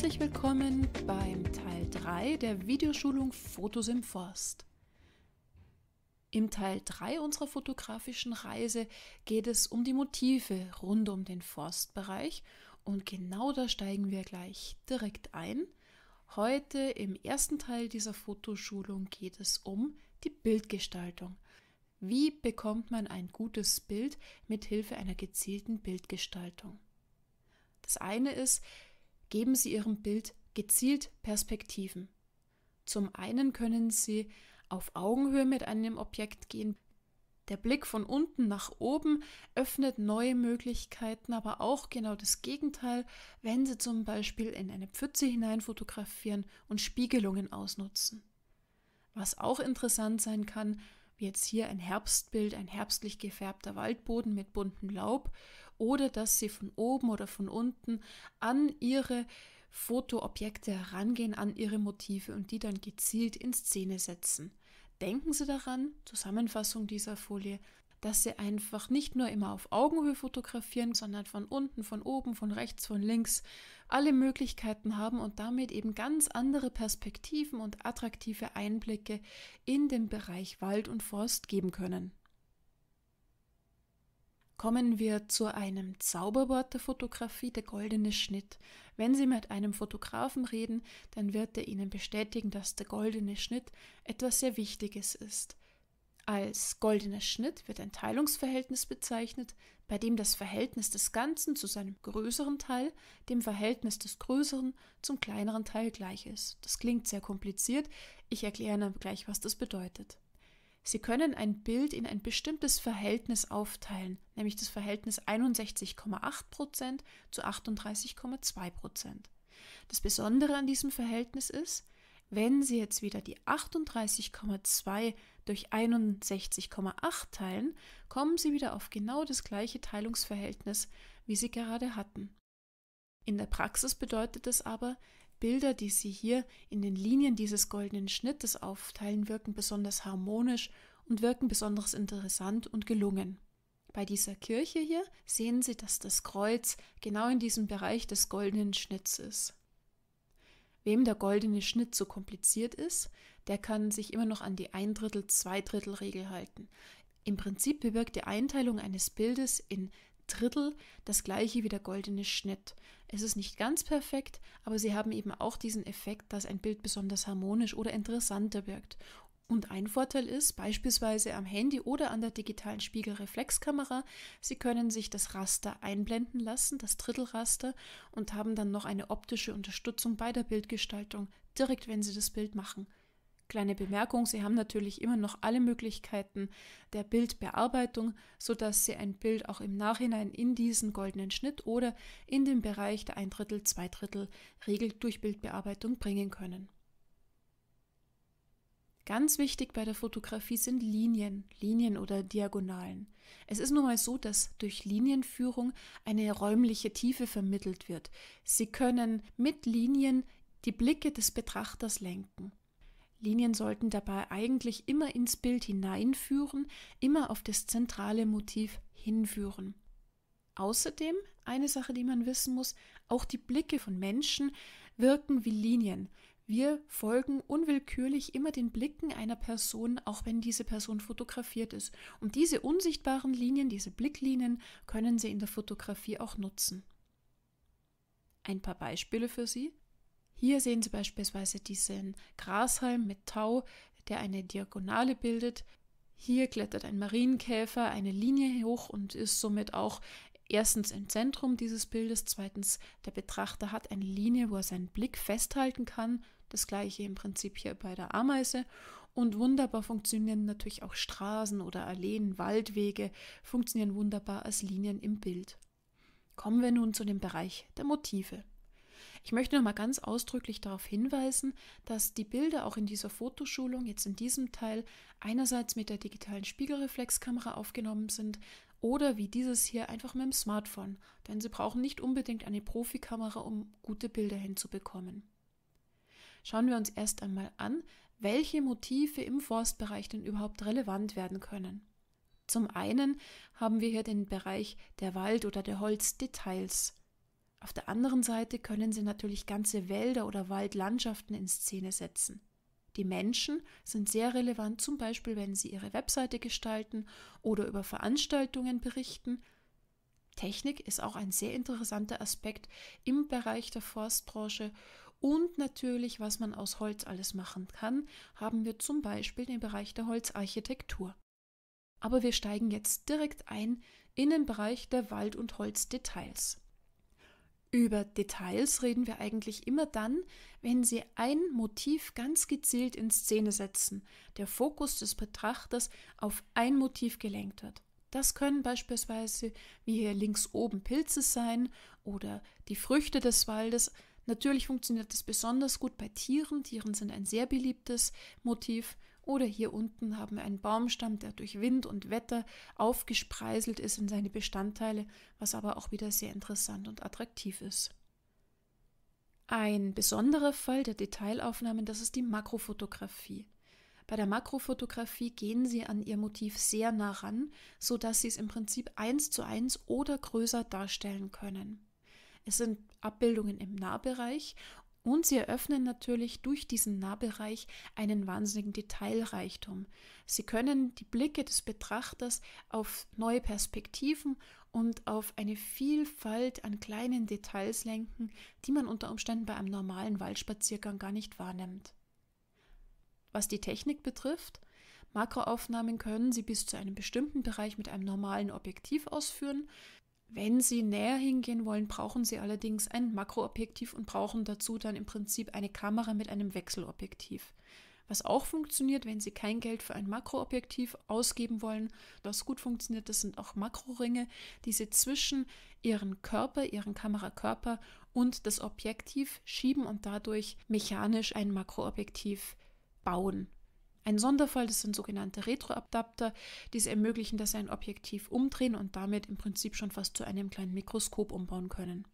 Herzlich willkommen beim Teil 3 der Videoschulung Fotos im Forst. Im Teil 3 unserer fotografischen Reise geht es um die Motive rund um den Forstbereich und genau da steigen wir gleich direkt ein. Heute im ersten Teil dieser Fotoschulung geht es um die Bildgestaltung. Wie bekommt man ein gutes Bild mit Hilfe einer gezielten Bildgestaltung? Das eine ist, geben Sie Ihrem Bild gezielt Perspektiven. Zum einen können Sie auf Augenhöhe mit einem Objekt gehen. Der Blick von unten nach oben öffnet neue Möglichkeiten, aber auch genau das Gegenteil, wenn Sie zum Beispiel in eine Pfütze hinein fotografieren und Spiegelungen ausnutzen. Was auch interessant sein kann, jetzt hier ein Herbstbild, ein herbstlich gefärbter Waldboden mit buntem Laub, oder dass sie von oben oder von unten an ihre Fotoobjekte herangehen, an ihre Motive und die dann gezielt in Szene setzen. Denken Sie daran, Zusammenfassung dieser Folie, dass sie einfach nicht nur immer auf Augenhöhe fotografieren, sondern von unten, von oben, von rechts, von links alle Möglichkeiten haben und damit eben ganz andere Perspektiven und attraktive Einblicke in den Bereich Wald und Forst geben können. Kommen wir zu einem Zauberwort der Fotografie, der goldene Schnitt. Wenn Sie mit einem Fotografen reden, dann wird er Ihnen bestätigen, dass der goldene Schnitt etwas sehr Wichtiges ist. Als goldener Schnitt wird ein Teilungsverhältnis bezeichnet, bei dem das Verhältnis des Ganzen zu seinem größeren Teil dem Verhältnis des größeren zum kleineren Teil gleich ist. Das klingt sehr kompliziert, ich erkläre Ihnen gleich, was das bedeutet. Sie können ein Bild in ein bestimmtes Verhältnis aufteilen, nämlich das Verhältnis 61,8% zu 38,2%. Das Besondere an diesem Verhältnis ist, wenn Sie jetzt wieder die 38,2 durch 61,8 teilen, kommen Sie wieder auf genau das gleiche Teilungsverhältnis, wie Sie gerade hatten. In der Praxis bedeutet es aber, Bilder, die Sie hier in den Linien dieses goldenen Schnittes aufteilen, wirken besonders harmonisch und wirken besonders interessant und gelungen. Bei dieser Kirche hier sehen Sie, dass das Kreuz genau in diesem Bereich des goldenen Schnitts ist. Wem der goldene Schnitt zu kompliziert ist, der kann sich immer noch an die ein Drittel, zwei Drittel Regel halten. Im Prinzip bewirkt die Einteilung eines Bildes in Drittel das gleiche wie der goldene Schnitt. Es ist nicht ganz perfekt, aber sie haben eben auch diesen Effekt, dass ein Bild besonders harmonisch oder interessanter wirkt. Und ein Vorteil ist beispielsweise am Handy oder an der digitalen Spiegelreflexkamera, Sie können sich das Raster einblenden lassen, das Drittelraster, und haben dann noch eine optische Unterstützung bei der Bildgestaltung, direkt wenn Sie das Bild machen. Kleine Bemerkung, Sie haben natürlich immer noch alle Möglichkeiten der Bildbearbeitung, sodass Sie ein Bild auch im Nachhinein in diesen goldenen Schnitt oder in den Bereich der ein Drittel, zwei Drittel Regel durch Bildbearbeitung bringen können. Ganz wichtig bei der Fotografie sind Linien, Linien oder Diagonalen. Es ist nun mal so, dass durch Linienführung eine räumliche Tiefe vermittelt wird. Sie können mit Linien die Blicke des Betrachters lenken. Linien sollten dabei eigentlich immer ins Bild hineinführen, immer auf das zentrale Motiv hinführen. Außerdem, eine Sache, die man wissen muss, auch die Blicke von Menschen wirken wie Linien. Wir folgen unwillkürlich immer den Blicken einer Person, auch wenn diese Person fotografiert ist. Und diese unsichtbaren Linien, diese Blicklinien, können Sie in der Fotografie auch nutzen. Ein paar Beispiele für Sie. Hier sehen Sie beispielsweise diesen Grashalm mit Tau, der eine Diagonale bildet. Hier klettert ein Marienkäfer eine Linie hoch und ist somit auch erstens im Zentrum dieses Bildes, zweitens der Betrachter hat eine Linie, wo er seinen Blick festhalten kann. Das gleiche im Prinzip hier bei der Ameise. Und wunderbar funktionieren natürlich auch Straßen oder Alleen, Waldwege, funktionieren wunderbar als Linien im Bild. Kommen wir nun zu dem Bereich der Motive. Ich möchte noch mal ganz ausdrücklich darauf hinweisen, dass die Bilder auch in dieser Fotoschulung jetzt in diesem Teil einerseits mit der digitalen Spiegelreflexkamera aufgenommen sind oder wie dieses hier einfach mit dem Smartphone, denn Sie brauchen nicht unbedingt eine Profikamera, um gute Bilder hinzubekommen. Schauen wir uns erst einmal an, welche Motive im Forstbereich denn überhaupt relevant werden können. Zum einen haben wir hier den Bereich der Wald- oder der Holzdetails. Auf der anderen Seite können sie natürlich ganze Wälder oder Waldlandschaften in Szene setzen. Die Menschen sind sehr relevant, zum Beispiel wenn sie ihre Webseite gestalten oder über Veranstaltungen berichten. Technik ist auch ein sehr interessanter Aspekt im Bereich der Forstbranche und natürlich, was man aus Holz alles machen kann, haben wir zum Beispiel den Bereich der Holzarchitektur. Aber wir steigen jetzt direkt ein in den Bereich der Wald- und Holzdetails. Über Details reden wir eigentlich immer dann, wenn sie ein Motiv ganz gezielt in Szene setzen, der Fokus des Betrachters auf ein Motiv gelenkt wird. Das können beispielsweise, wie hier links oben, Pilze sein oder die Früchte des Waldes. Natürlich funktioniert das besonders gut bei Tieren. Tieren sind ein sehr beliebtes Motiv. Oder hier unten haben wir einen Baumstamm, der durch Wind und Wetter aufgespreiselt ist in seine Bestandteile, was aber auch wieder sehr interessant und attraktiv ist. Ein besonderer Fall der Detailaufnahmen, das ist die Makrofotografie. Bei der Makrofotografie gehen Sie an Ihr Motiv sehr nah ran, sodass Sie es im Prinzip eins zu eins oder größer darstellen können. Es sind Abbildungen im Nahbereich und sie eröffnen natürlich durch diesen Nahbereich einen wahnsinnigen Detailreichtum. Sie können die Blicke des Betrachters auf neue Perspektiven und auf eine Vielfalt an kleinen Details lenken, die man unter Umständen bei einem normalen Waldspaziergang gar nicht wahrnimmt. Was die Technik betrifft, Makroaufnahmen können Sie bis zu einem bestimmten Bereich mit einem normalen Objektiv ausführen. Wenn Sie näher hingehen wollen, brauchen Sie allerdings ein Makroobjektiv und brauchen dazu dann im Prinzip eine Kamera mit einem Wechselobjektiv. Was auch funktioniert, wenn Sie kein Geld für ein Makroobjektiv ausgeben wollen, was gut funktioniert, das sind auch Makroringe, die Sie zwischen Ihren Körper, Ihren Kamerakörper und das Objektiv schieben und dadurch mechanisch ein Makroobjektiv bauen. Ein Sonderfall, das sind sogenannte Retroadapter, die es ermöglichen, dass Sie ein Objektiv umdrehen und damit im Prinzip schon fast zu einem kleinen Mikroskop umbauen können.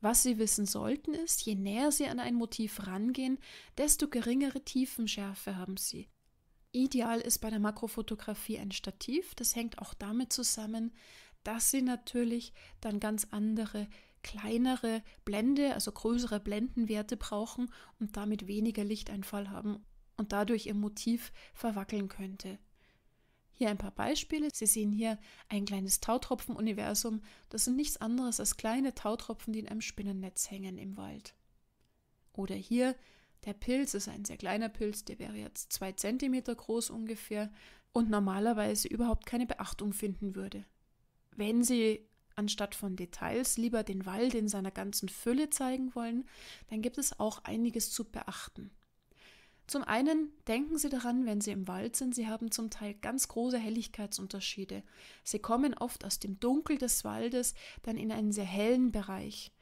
Was Sie wissen sollten ist, je näher Sie an ein Motiv rangehen, desto geringere Tiefenschärfe haben Sie. Ideal ist bei der Makrofotografie ein Stativ. Das hängt auch damit zusammen, dass Sie natürlich dann ganz andere, kleinere Blende, also größere Blendenwerte brauchen und damit weniger Lichteinfall haben und dadurch ihr Motiv verwackeln könnte. Hier ein paar Beispiele. Sie sehen hier ein kleines Tautropfenuniversum. Das sind nichts anderes als kleine Tautropfen, die in einem Spinnennetz hängen im Wald. Oder hier der Pilz ist ein sehr kleiner Pilz, der wäre jetzt zwei Zentimeter groß ungefähr und normalerweise überhaupt keine Beachtung finden würde. Wenn Sie anstatt von Details lieber den Wald in seiner ganzen Fülle zeigen wollen, dann gibt es auch einiges zu beachten. Zum einen denken Sie daran, wenn Sie im Wald sind, Sie haben zum Teil ganz große Helligkeitsunterschiede. Sie kommen oft aus dem Dunkel des Waldes dann in einen sehr hellen Bereich.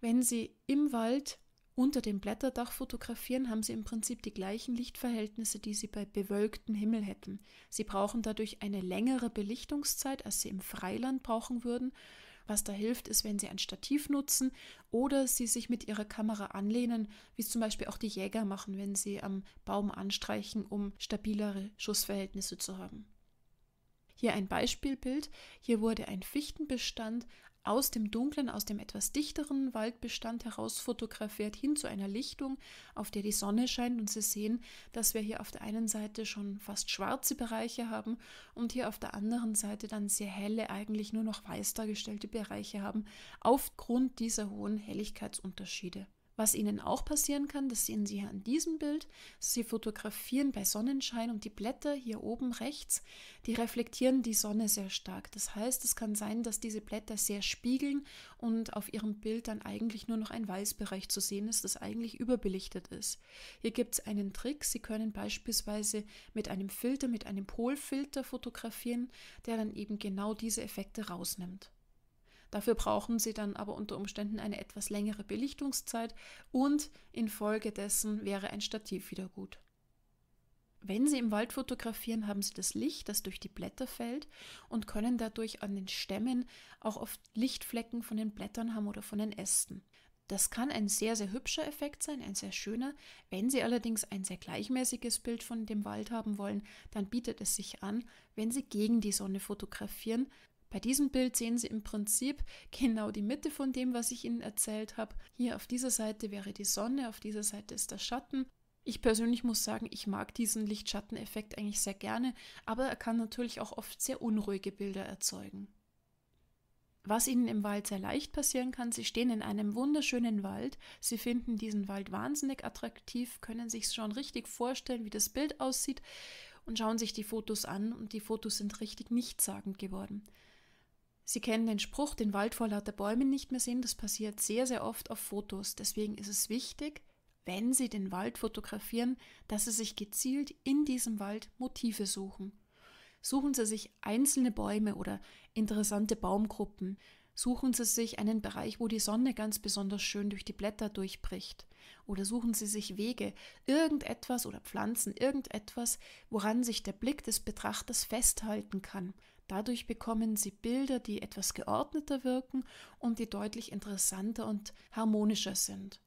Wenn Sie im Wald unter dem Blätterdach fotografieren, haben Sie im Prinzip die gleichen Lichtverhältnisse, die Sie bei bewölktem Himmel hätten. Sie brauchen dadurch eine längere Belichtungszeit, als Sie im Freiland brauchen würden was da hilft, ist, wenn Sie ein Stativ nutzen oder Sie sich mit Ihrer Kamera anlehnen, wie es zum Beispiel auch die Jäger machen, wenn sie am Baum anstreichen, um stabilere Schussverhältnisse zu haben. Hier ein Beispielbild. Hier wurde ein Fichtenbestand aus dem dunklen, aus dem etwas dichteren Waldbestand heraus fotografiert hin zu einer Lichtung, auf der die Sonne scheint und Sie sehen, dass wir hier auf der einen Seite schon fast schwarze Bereiche haben und hier auf der anderen Seite dann sehr helle, eigentlich nur noch weiß dargestellte Bereiche haben, aufgrund dieser hohen Helligkeitsunterschiede. Was ihnen auch passieren kann, das sehen Sie hier an diesem Bild. Sie fotografieren bei Sonnenschein und die Blätter hier oben rechts, die reflektieren die Sonne sehr stark. Das heißt, es kann sein, dass diese Blätter sehr spiegeln und auf Ihrem Bild dann eigentlich nur noch ein Weißbereich zu sehen ist, das eigentlich überbelichtet ist. Hier gibt es einen Trick. Sie können beispielsweise mit einem Filter, mit einem Polfilter fotografieren, der dann eben genau diese Effekte rausnimmt. Dafür brauchen sie dann aber unter Umständen eine etwas längere Belichtungszeit und infolgedessen wäre ein Stativ wieder gut. Wenn Sie im Wald fotografieren, haben Sie das Licht, das durch die Blätter fällt und können dadurch an den Stämmen auch oft Lichtflecken von den Blättern haben oder von den Ästen. Das kann ein sehr, sehr hübscher Effekt sein, ein sehr schöner. Wenn Sie allerdings ein sehr gleichmäßiges Bild von dem Wald haben wollen, dann bietet es sich an, wenn Sie gegen die Sonne fotografieren, bei diesem Bild sehen Sie im Prinzip genau die Mitte von dem, was ich Ihnen erzählt habe. Hier auf dieser Seite wäre die Sonne, auf dieser Seite ist der Schatten. Ich persönlich muss sagen, ich mag diesen Lichtschatten-Effekt eigentlich sehr gerne, aber er kann natürlich auch oft sehr unruhige Bilder erzeugen. Was Ihnen im Wald sehr leicht passieren kann, Sie stehen in einem wunderschönen Wald, Sie finden diesen Wald wahnsinnig attraktiv, können sich schon richtig vorstellen, wie das Bild aussieht und schauen sich die Fotos an und die Fotos sind richtig nichtssagend geworden. Sie kennen den Spruch, den Wald vor lauter Bäumen nicht mehr sehen. Das passiert sehr, sehr oft auf Fotos. Deswegen ist es wichtig, wenn Sie den Wald fotografieren, dass Sie sich gezielt in diesem Wald Motive suchen. Suchen Sie sich einzelne Bäume oder interessante Baumgruppen. Suchen Sie sich einen Bereich, wo die Sonne ganz besonders schön durch die Blätter durchbricht. Oder suchen Sie sich Wege, irgendetwas oder Pflanzen, irgendetwas, woran sich der Blick des Betrachters festhalten kann. Dadurch bekommen sie Bilder, die etwas geordneter wirken und die deutlich interessanter und harmonischer sind.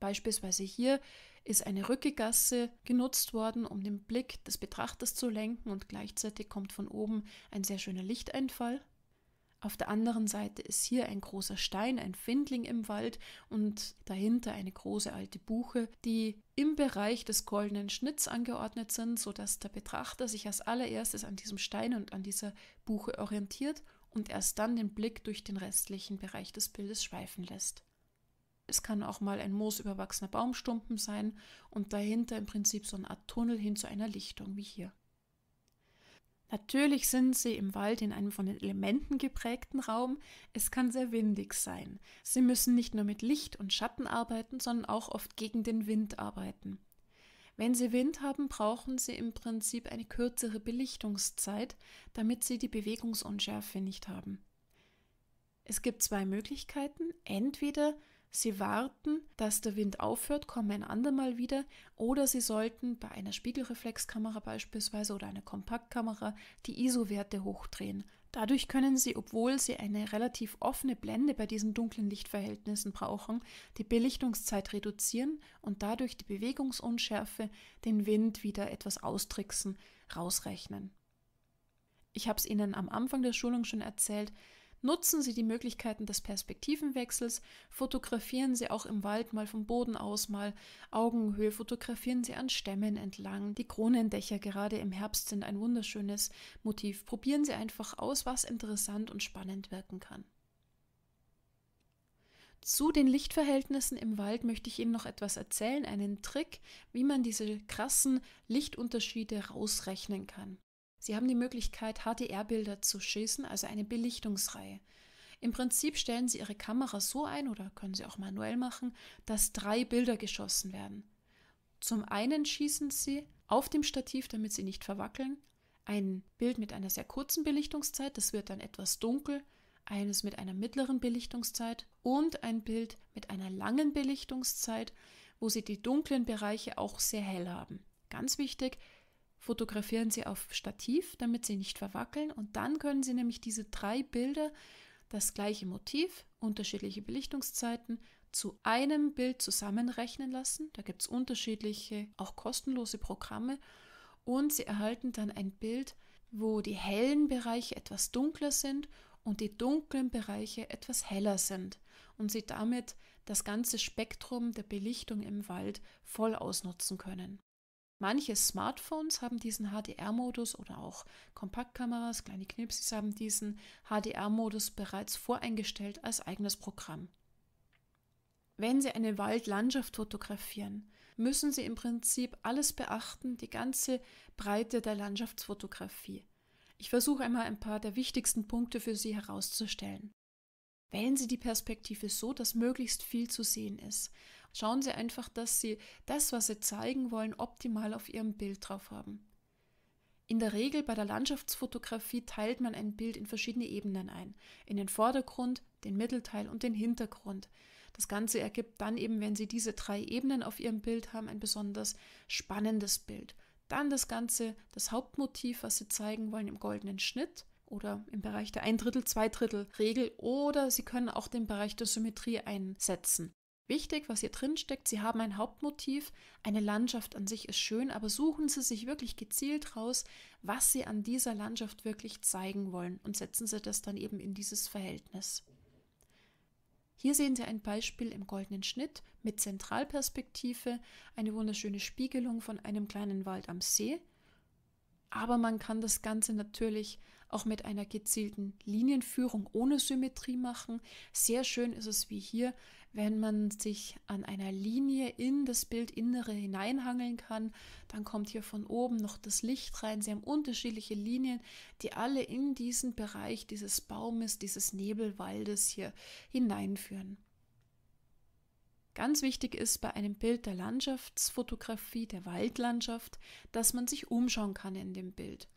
Beispielsweise hier ist eine Rückegasse genutzt worden, um den Blick des Betrachters zu lenken und gleichzeitig kommt von oben ein sehr schöner Lichteinfall. Auf der anderen Seite ist hier ein großer Stein, ein Findling im Wald und dahinter eine große alte Buche, die im Bereich des goldenen Schnitts angeordnet sind, sodass der Betrachter sich als allererstes an diesem Stein und an dieser Buche orientiert und erst dann den Blick durch den restlichen Bereich des Bildes schweifen lässt. Es kann auch mal ein moosüberwachsener Baumstumpen sein und dahinter im Prinzip so eine Art Tunnel hin zu einer Lichtung wie hier. Natürlich sind sie im Wald in einem von den Elementen geprägten Raum. Es kann sehr windig sein. Sie müssen nicht nur mit Licht und Schatten arbeiten, sondern auch oft gegen den Wind arbeiten. Wenn sie Wind haben, brauchen sie im Prinzip eine kürzere Belichtungszeit, damit sie die Bewegungsunschärfe nicht haben. Es gibt zwei Möglichkeiten. Entweder Sie warten, dass der Wind aufhört, kommen ein andermal wieder oder Sie sollten bei einer Spiegelreflexkamera beispielsweise oder einer Kompaktkamera die ISO-Werte hochdrehen. Dadurch können Sie, obwohl Sie eine relativ offene Blende bei diesen dunklen Lichtverhältnissen brauchen, die Belichtungszeit reduzieren und dadurch die Bewegungsunschärfe, den Wind wieder etwas austricksen, rausrechnen. Ich habe es Ihnen am Anfang der Schulung schon erzählt, Nutzen Sie die Möglichkeiten des Perspektivenwechsels, fotografieren Sie auch im Wald mal vom Boden aus, mal Augenhöhe, fotografieren Sie an Stämmen entlang. Die Kronendächer gerade im Herbst sind ein wunderschönes Motiv. Probieren Sie einfach aus, was interessant und spannend wirken kann. Zu den Lichtverhältnissen im Wald möchte ich Ihnen noch etwas erzählen, einen Trick, wie man diese krassen Lichtunterschiede rausrechnen kann. Sie haben die Möglichkeit, HDR-Bilder zu schießen, also eine Belichtungsreihe. Im Prinzip stellen Sie Ihre Kamera so ein oder können Sie auch manuell machen, dass drei Bilder geschossen werden. Zum einen schießen Sie auf dem Stativ, damit Sie nicht verwackeln, ein Bild mit einer sehr kurzen Belichtungszeit, das wird dann etwas dunkel, eines mit einer mittleren Belichtungszeit und ein Bild mit einer langen Belichtungszeit, wo Sie die dunklen Bereiche auch sehr hell haben. Ganz wichtig, fotografieren Sie auf Stativ, damit sie nicht verwackeln. Und dann können Sie nämlich diese drei Bilder, das gleiche Motiv, unterschiedliche Belichtungszeiten, zu einem Bild zusammenrechnen lassen. Da gibt es unterschiedliche, auch kostenlose Programme. Und Sie erhalten dann ein Bild, wo die hellen Bereiche etwas dunkler sind und die dunklen Bereiche etwas heller sind und Sie damit das ganze Spektrum der Belichtung im Wald voll ausnutzen können. Manche Smartphones haben diesen HDR-Modus oder auch Kompaktkameras, kleine Knipsis haben diesen HDR-Modus bereits voreingestellt als eigenes Programm. Wenn Sie eine Waldlandschaft fotografieren, müssen Sie im Prinzip alles beachten, die ganze Breite der Landschaftsfotografie. Ich versuche einmal ein paar der wichtigsten Punkte für Sie herauszustellen. Wählen Sie die Perspektive so, dass möglichst viel zu sehen ist. Schauen Sie einfach, dass Sie das, was Sie zeigen wollen, optimal auf Ihrem Bild drauf haben. In der Regel bei der Landschaftsfotografie teilt man ein Bild in verschiedene Ebenen ein. In den Vordergrund, den Mittelteil und den Hintergrund. Das Ganze ergibt dann eben, wenn Sie diese drei Ebenen auf Ihrem Bild haben, ein besonders spannendes Bild. Dann das Ganze, das Hauptmotiv, was Sie zeigen wollen, im goldenen Schnitt oder im Bereich der Ein Drittel, Zwei Drittel Regel oder Sie können auch den Bereich der Symmetrie einsetzen wichtig, was hier drin steckt. Sie haben ein Hauptmotiv. Eine Landschaft an sich ist schön, aber suchen Sie sich wirklich gezielt raus, was Sie an dieser Landschaft wirklich zeigen wollen und setzen Sie das dann eben in dieses Verhältnis. Hier sehen Sie ein Beispiel im goldenen Schnitt mit Zentralperspektive, eine wunderschöne Spiegelung von einem kleinen Wald am See. Aber man kann das Ganze natürlich auch mit einer gezielten Linienführung ohne Symmetrie machen. Sehr schön ist es wie hier wenn man sich an einer Linie in das Bildinnere hineinhangeln kann, dann kommt hier von oben noch das Licht rein. Sie haben unterschiedliche Linien, die alle in diesen Bereich dieses Baumes, dieses Nebelwaldes hier hineinführen. Ganz wichtig ist bei einem Bild der Landschaftsfotografie, der Waldlandschaft, dass man sich umschauen kann in dem Bild.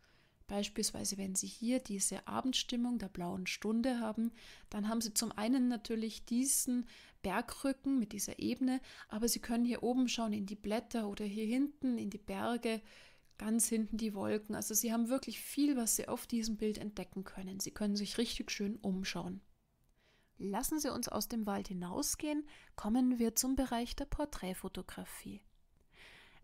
Beispielsweise, wenn Sie hier diese Abendstimmung der blauen Stunde haben, dann haben Sie zum einen natürlich diesen Bergrücken mit dieser Ebene, aber Sie können hier oben schauen in die Blätter oder hier hinten in die Berge, ganz hinten die Wolken. Also Sie haben wirklich viel, was Sie auf diesem Bild entdecken können. Sie können sich richtig schön umschauen. Lassen Sie uns aus dem Wald hinausgehen, kommen wir zum Bereich der Porträtfotografie.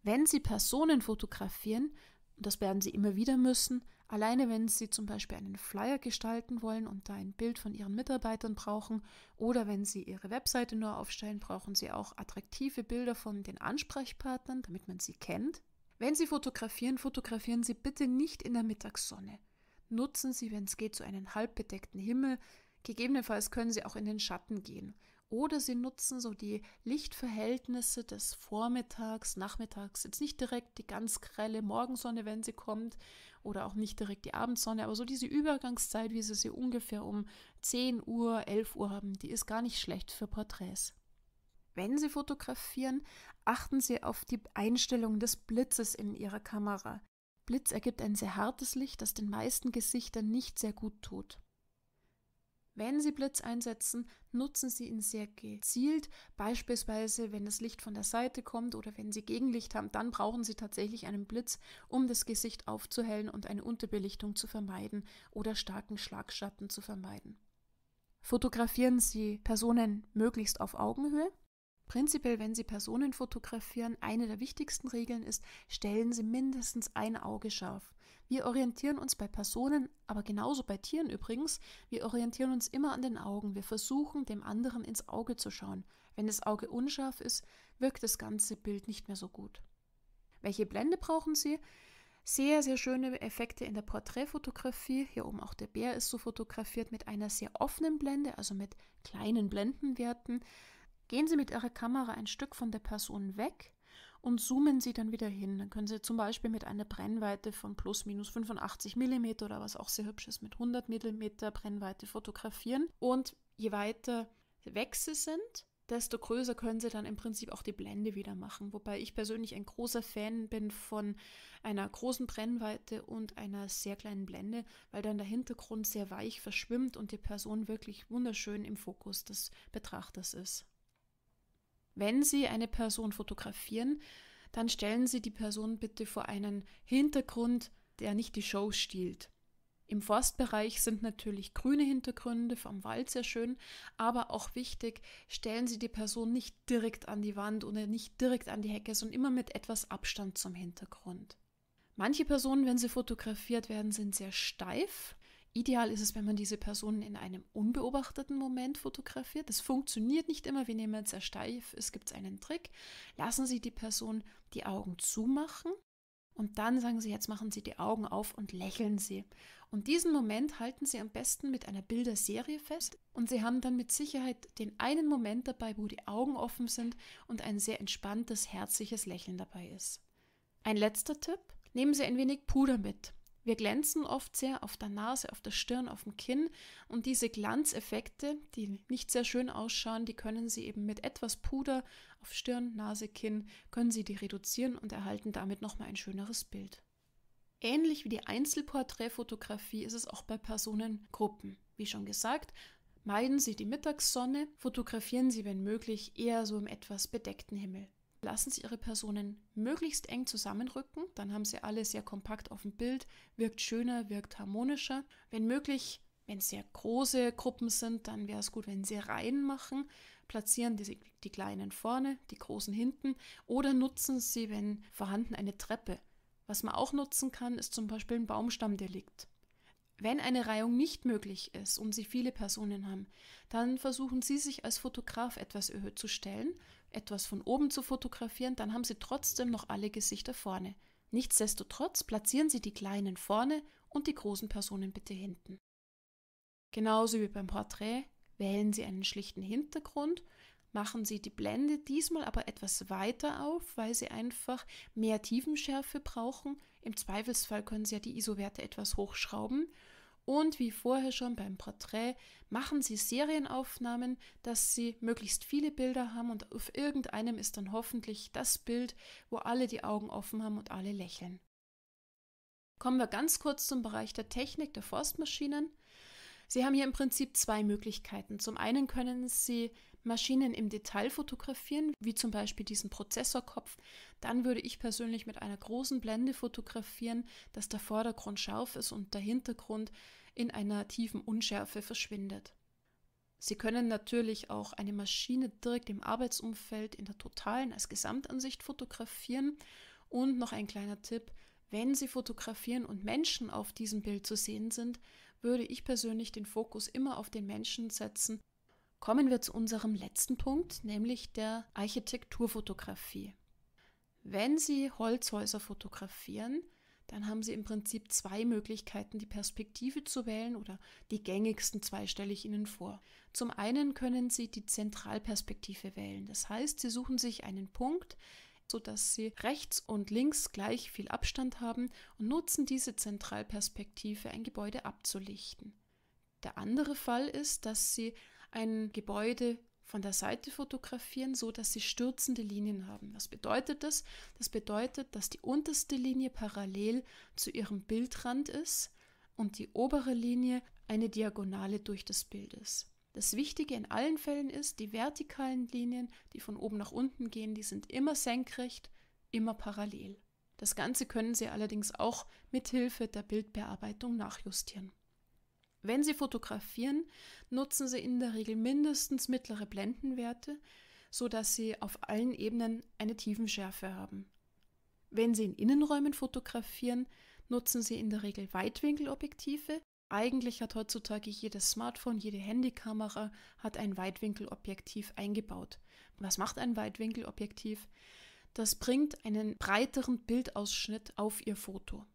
Wenn Sie Personen fotografieren, und das werden Sie immer wieder müssen, Alleine wenn Sie zum Beispiel einen Flyer gestalten wollen und da ein Bild von Ihren Mitarbeitern brauchen oder wenn Sie Ihre Webseite nur aufstellen, brauchen Sie auch attraktive Bilder von den Ansprechpartnern, damit man sie kennt. Wenn Sie fotografieren, fotografieren Sie bitte nicht in der Mittagssonne. Nutzen Sie, wenn es geht, so einen halbbedeckten Himmel. Gegebenenfalls können Sie auch in den Schatten gehen oder sie nutzen so die Lichtverhältnisse des Vormittags, Nachmittags, jetzt nicht direkt die ganz grelle Morgensonne, wenn sie kommt, oder auch nicht direkt die Abendsonne, aber so diese Übergangszeit, wie sie sie ungefähr um 10 Uhr, 11 Uhr haben, die ist gar nicht schlecht für Porträts. Wenn Sie fotografieren, achten Sie auf die Einstellung des Blitzes in Ihrer Kamera. Blitz ergibt ein sehr hartes Licht, das den meisten Gesichtern nicht sehr gut tut. Wenn Sie Blitz einsetzen, nutzen Sie ihn sehr gezielt. Beispielsweise, wenn das Licht von der Seite kommt oder wenn Sie Gegenlicht haben, dann brauchen Sie tatsächlich einen Blitz, um das Gesicht aufzuhellen und eine Unterbelichtung zu vermeiden oder starken Schlagschatten zu vermeiden. Fotografieren Sie Personen möglichst auf Augenhöhe. Prinzipiell, wenn Sie Personen fotografieren, eine der wichtigsten Regeln ist, stellen Sie mindestens ein Auge scharf. Wir orientieren uns bei Personen, aber genauso bei Tieren übrigens, wir orientieren uns immer an den Augen. Wir versuchen, dem anderen ins Auge zu schauen. Wenn das Auge unscharf ist, wirkt das ganze Bild nicht mehr so gut. Welche Blende brauchen Sie? Sehr, sehr schöne Effekte in der Porträtfotografie. Hier oben auch der Bär ist so fotografiert mit einer sehr offenen Blende, also mit kleinen Blendenwerten. Gehen Sie mit Ihrer Kamera ein Stück von der Person weg und zoomen Sie dann wieder hin. Dann können Sie zum Beispiel mit einer Brennweite von plus minus 85 mm oder was auch sehr hübsch ist, mit 100 mm Brennweite fotografieren. Und je weiter weg Sie sind, desto größer können sie dann im Prinzip auch die Blende wieder machen. Wobei ich persönlich ein großer Fan bin von einer großen Brennweite und einer sehr kleinen Blende, weil dann der Hintergrund sehr weich verschwimmt und die Person wirklich wunderschön im Fokus des Betrachters ist. Wenn Sie eine Person fotografieren, dann stellen Sie die Person bitte vor einen Hintergrund, der nicht die Show stiehlt. Im Forstbereich sind natürlich grüne Hintergründe vom Wald sehr schön, aber auch wichtig, stellen Sie die Person nicht direkt an die Wand oder nicht direkt an die Hecke, sondern immer mit etwas Abstand zum Hintergrund. Manche Personen, wenn sie fotografiert werden, sind sehr steif. Ideal ist es, wenn man diese Personen in einem unbeobachteten Moment fotografiert. Das funktioniert nicht immer. Wir nehmen sehr steif. Es gibt einen Trick. Lassen Sie die Person die Augen zumachen und dann sagen Sie, jetzt machen Sie die Augen auf und lächeln Sie. Und diesen Moment halten Sie am besten mit einer Bilderserie fest. Und Sie haben dann mit Sicherheit den einen Moment dabei, wo die Augen offen sind und ein sehr entspanntes, herzliches Lächeln dabei ist. Ein letzter Tipp. Nehmen Sie ein wenig Puder mit. Wir glänzen oft sehr auf der Nase, auf der Stirn, auf dem Kinn und diese Glanzeffekte, die nicht sehr schön ausschauen, die können Sie eben mit etwas Puder auf Stirn, Nase, Kinn, können Sie die reduzieren und erhalten damit nochmal ein schöneres Bild. Ähnlich wie die Einzelporträtfotografie ist es auch bei Personengruppen. Wie schon gesagt, meiden Sie die Mittagssonne, fotografieren Sie, wenn möglich, eher so im etwas bedeckten Himmel lassen Sie Ihre Personen möglichst eng zusammenrücken, dann haben Sie alle sehr kompakt auf dem Bild, wirkt schöner, wirkt harmonischer. Wenn möglich, wenn es sehr große Gruppen sind, dann wäre es gut, wenn Sie Reihen machen, platzieren Sie die Kleinen vorne, die Großen hinten oder nutzen Sie, wenn vorhanden, eine Treppe. Was man auch nutzen kann, ist zum Beispiel ein Baumstamm, der liegt. Wenn eine Reihung nicht möglich ist und Sie viele Personen haben, dann versuchen Sie sich als Fotograf etwas erhöht zu stellen etwas von oben zu fotografieren, dann haben Sie trotzdem noch alle Gesichter vorne. Nichtsdestotrotz platzieren Sie die Kleinen vorne und die großen Personen bitte hinten. Genauso wie beim Porträt wählen Sie einen schlichten Hintergrund, machen Sie die Blende diesmal aber etwas weiter auf, weil Sie einfach mehr Tiefenschärfe brauchen. Im Zweifelsfall können Sie ja die ISO-Werte etwas hochschrauben und wie vorher schon beim Porträt, machen Sie Serienaufnahmen, dass Sie möglichst viele Bilder haben und auf irgendeinem ist dann hoffentlich das Bild, wo alle die Augen offen haben und alle lächeln. Kommen wir ganz kurz zum Bereich der Technik der Forstmaschinen. Sie haben hier im Prinzip zwei Möglichkeiten. Zum einen können Sie Maschinen im Detail fotografieren, wie zum Beispiel diesen Prozessorkopf, dann würde ich persönlich mit einer großen Blende fotografieren, dass der Vordergrund scharf ist und der Hintergrund in einer tiefen Unschärfe verschwindet. Sie können natürlich auch eine Maschine direkt im Arbeitsumfeld in der totalen als Gesamtansicht fotografieren. Und noch ein kleiner Tipp, wenn Sie fotografieren und Menschen auf diesem Bild zu sehen sind, würde ich persönlich den Fokus immer auf den Menschen setzen Kommen wir zu unserem letzten Punkt, nämlich der Architekturfotografie. Wenn Sie Holzhäuser fotografieren, dann haben Sie im Prinzip zwei Möglichkeiten, die Perspektive zu wählen oder die gängigsten zwei stelle ich Ihnen vor. Zum einen können Sie die Zentralperspektive wählen. Das heißt, Sie suchen sich einen Punkt, sodass Sie rechts und links gleich viel Abstand haben und nutzen diese Zentralperspektive, ein Gebäude abzulichten. Der andere Fall ist, dass Sie ein Gebäude von der Seite fotografieren, so dass sie stürzende Linien haben. Was bedeutet das? Das bedeutet, dass die unterste Linie parallel zu ihrem Bildrand ist und die obere Linie eine Diagonale durch das Bild ist. Das Wichtige in allen Fällen ist, die vertikalen Linien, die von oben nach unten gehen, die sind immer senkrecht, immer parallel. Das Ganze können Sie allerdings auch mit Hilfe der Bildbearbeitung nachjustieren. Wenn Sie fotografieren, nutzen Sie in der Regel mindestens mittlere Blendenwerte, sodass Sie auf allen Ebenen eine Tiefenschärfe haben. Wenn Sie in Innenräumen fotografieren, nutzen Sie in der Regel Weitwinkelobjektive. Eigentlich hat heutzutage jedes Smartphone, jede Handykamera hat ein Weitwinkelobjektiv eingebaut. Was macht ein Weitwinkelobjektiv? Das bringt einen breiteren Bildausschnitt auf Ihr Foto.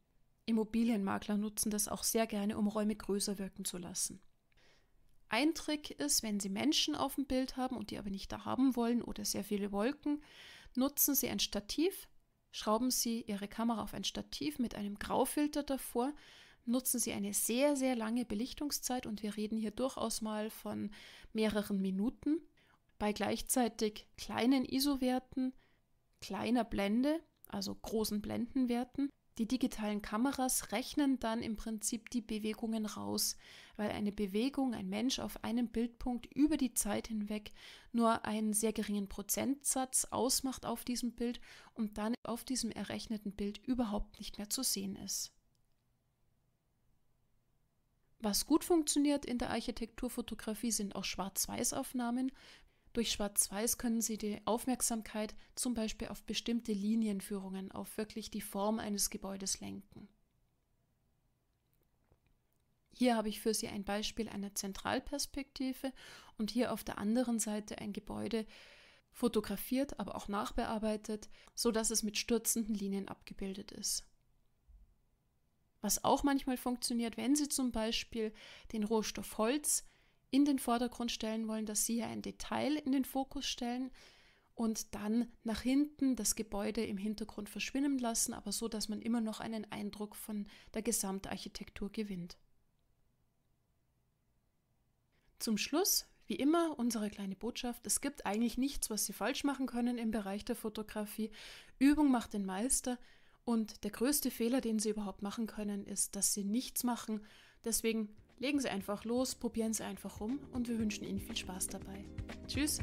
Immobilienmakler nutzen das auch sehr gerne, um Räume größer wirken zu lassen. Ein Trick ist, wenn Sie Menschen auf dem Bild haben und die aber nicht da haben wollen oder sehr viele Wolken, nutzen Sie ein Stativ, schrauben Sie Ihre Kamera auf ein Stativ mit einem Graufilter davor, nutzen Sie eine sehr, sehr lange Belichtungszeit und wir reden hier durchaus mal von mehreren Minuten bei gleichzeitig kleinen ISO-Werten, kleiner Blende, also großen Blendenwerten die digitalen Kameras rechnen dann im Prinzip die Bewegungen raus, weil eine Bewegung, ein Mensch auf einem Bildpunkt über die Zeit hinweg nur einen sehr geringen Prozentsatz ausmacht auf diesem Bild und dann auf diesem errechneten Bild überhaupt nicht mehr zu sehen ist. Was gut funktioniert in der Architekturfotografie sind auch Schwarz-Weiß-Aufnahmen durch Schwarz-Weiß können Sie die Aufmerksamkeit zum Beispiel auf bestimmte Linienführungen, auf wirklich die Form eines Gebäudes lenken. Hier habe ich für Sie ein Beispiel einer Zentralperspektive und hier auf der anderen Seite ein Gebäude fotografiert, aber auch nachbearbeitet, sodass es mit stürzenden Linien abgebildet ist. Was auch manchmal funktioniert, wenn Sie zum Beispiel den Rohstoff Holz in den Vordergrund stellen wollen, dass Sie hier ein Detail in den Fokus stellen und dann nach hinten das Gebäude im Hintergrund verschwinden lassen, aber so, dass man immer noch einen Eindruck von der Gesamtarchitektur gewinnt. Zum Schluss, wie immer, unsere kleine Botschaft. Es gibt eigentlich nichts, was Sie falsch machen können im Bereich der Fotografie. Übung macht den Meister. Und der größte Fehler, den Sie überhaupt machen können, ist, dass Sie nichts machen. Deswegen Legen Sie einfach los, probieren Sie einfach rum und wir wünschen Ihnen viel Spaß dabei. Tschüss!